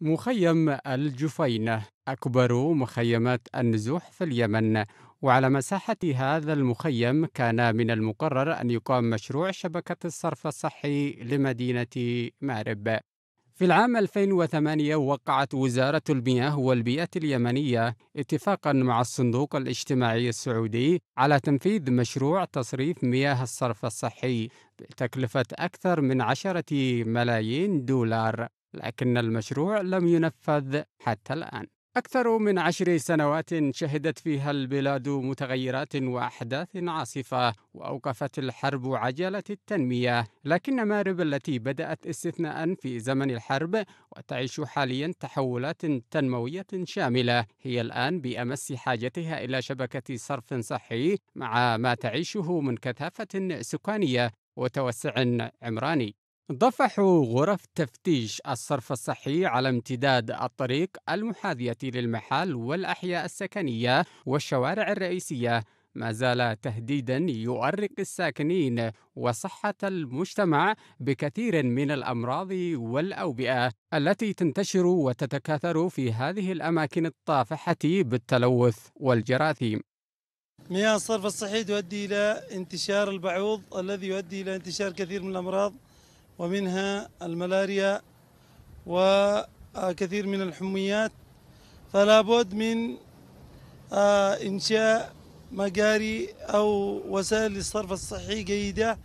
مخيم الجفينة أكبر مخيمات النزوح في اليمن وعلى مساحة هذا المخيم كان من المقرر أن يقام مشروع شبكة الصرف الصحي لمدينة مأرب في العام 2008 وقعت وزارة المياه والبيئة اليمنية اتفاقا مع الصندوق الاجتماعي السعودي على تنفيذ مشروع تصريف مياه الصرف الصحي بتكلفة أكثر من 10 ملايين دولار لكن المشروع لم ينفذ حتى الآن أكثر من عشر سنوات شهدت فيها البلاد متغيرات وأحداث عاصفة وأوقفت الحرب عجلة التنمية لكن مارب التي بدأت استثناء في زمن الحرب وتعيش حاليا تحولات تنموية شاملة هي الآن بأمس حاجتها إلى شبكة صرف صحي مع ما تعيشه من كثافة سكانية وتوسع عمراني ضفحوا غرف تفتيش الصرف الصحي على امتداد الطريق المحاذية للمحال والأحياء السكنية والشوارع الرئيسية ما زال تهديدا يؤرق الساكنين وصحة المجتمع بكثير من الأمراض والأوبئة التي تنتشر وتتكاثر في هذه الأماكن الطافحة بالتلوث والجراثيم مياه الصرف الصحي تؤدي إلى انتشار البعوض الذي يؤدي إلى انتشار كثير من الأمراض ومنها الملاريا وكثير من الحميات فلا بد من آه، إنشاء مجاري أو وسائل للصرف الصحي جيدة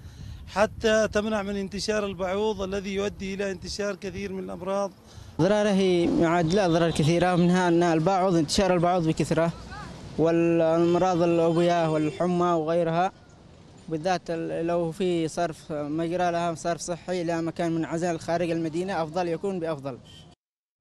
حتى تمنع من انتشار البعوض الذي يؤدي إلى انتشار كثير من الأمراض أضراره هي معادلة أضرار كثيرة منها أن البعوض انتشار البعوض بكثرة والأمراض الاوبئه والحمى وغيرها بالذات لو في صرف مجرى لها صرف صحي لها مكان منعزل خارج المدينة أفضل يكون بأفضل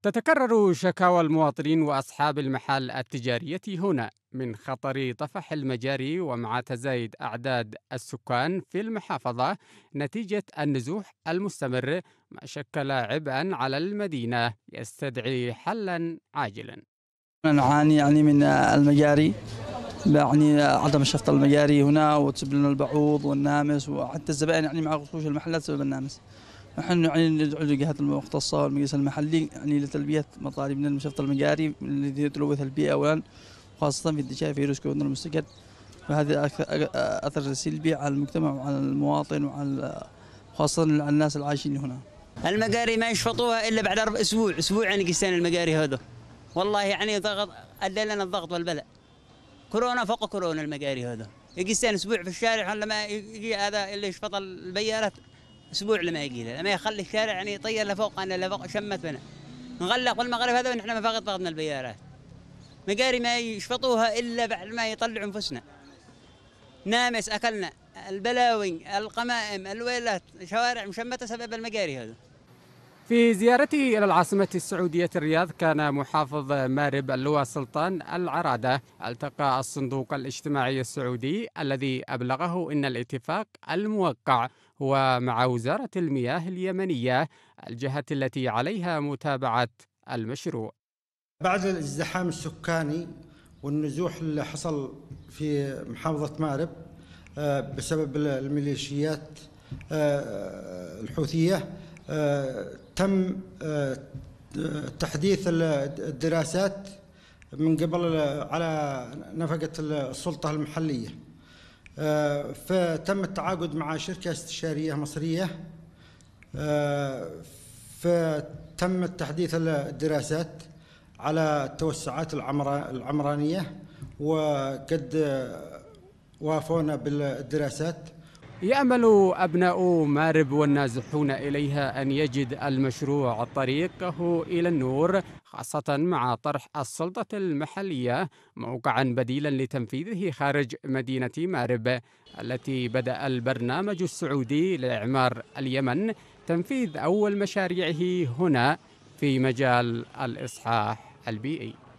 تتكرر شكاوى المواطنين وأصحاب المحال التجارية هنا من خطر طفح المجاري ومع تزايد أعداد السكان في المحافظة نتيجة النزوح المستمر ما شكل عبئا على المدينة يستدعي حلا عاجلا نعاني يعني من المجاري يعني عدم شفط المجاري هنا وتسبب لنا البعوض والنامس وحتى الزبائن يعني مع غطوش المحلات تسبب النامس. نحن يعني ندعو الجهات المختصه والمجلس المحلي يعني لتلبيه مطالبنا من شفط المجاري الذي تلوث البيئه اولا وخاصه في انتشار فيروس كورونا المستجد فهذا اثر سلبي على المجتمع وعلى المواطن وعلى خاصه على الناس العايشين هنا. المقاري ما يشفطوها الا بعد اربع اسبوع، اسبوعين يعني قسين المقاري هذا. والله يعني ضغط ادى لنا الضغط والبلاء. كورونا فوق كورونا المقاري هذا يجي سنة اسبوع في الشارع لما يجي هذا اللي يشفط البيارات اسبوع لما يجي له لما يخلي الشارع يعني يطير لفوق انا لفوق شمت بنا نغلق المغرب هذا ونحن ما فقط فقدنا البيارات مقاري ما يشفطوها الا بعد ما يطلعوا انفسنا نامس اكلنا البلاوي القمائم الويلات شوارع مشمته سبب المقاري هذا في زيارته إلى العاصمة السعودية الرياض كان محافظ مارب اللواء سلطان العرادة التقى الصندوق الاجتماعي السعودي الذي أبلغه أن الاتفاق الموقع هو مع وزارة المياه اليمنية الجهة التي عليها متابعة المشروع بعد الازدحام السكاني والنزوح اللي حصل في محافظة مارب آه، بسبب الميليشيات آه، الحوثية آه، تم آه، تحديث الدراسات من قبل على نفقة السلطة المحلية آه، فتم التعاقد مع شركة استشارية مصرية فتم تحديث الدراسات على التوسعات العمرانية وقد وافونا بالدراسات يأمل أبناء مارب والنازحون إليها أن يجد المشروع طريقه إلى النور خاصة مع طرح السلطة المحلية موقعا بديلا لتنفيذه خارج مدينة مارب التي بدأ البرنامج السعودي لإعمار اليمن تنفيذ أول مشاريعه هنا في مجال الإصحاح البيئي